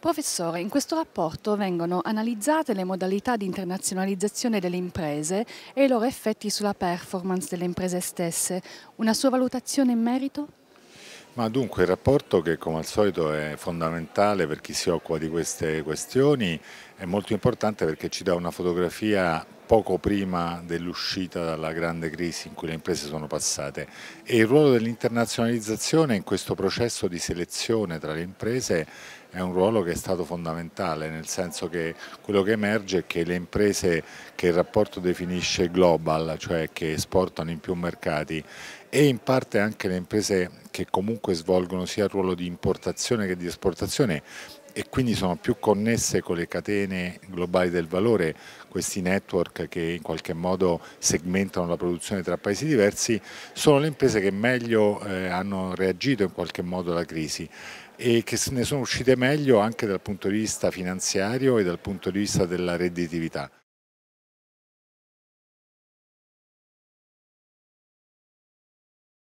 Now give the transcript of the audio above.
Professore, in questo rapporto vengono analizzate le modalità di internazionalizzazione delle imprese e i loro effetti sulla performance delle imprese stesse. Una sua valutazione in merito? Ma dunque il rapporto che come al solito è fondamentale per chi si occupa di queste questioni è molto importante perché ci dà una fotografia poco prima dell'uscita dalla grande crisi in cui le imprese sono passate e il ruolo dell'internazionalizzazione in questo processo di selezione tra le imprese è un ruolo che è stato fondamentale, nel senso che quello che emerge è che le imprese che il rapporto definisce global, cioè che esportano in più mercati e in parte anche le imprese che comunque svolgono sia il ruolo di importazione che di esportazione e quindi sono più connesse con le catene globali del valore, questi network che in qualche modo segmentano la produzione tra paesi diversi, sono le imprese che meglio eh, hanno reagito in qualche modo alla crisi e che se ne sono uscite meglio anche dal punto di vista finanziario e dal punto di vista della redditività.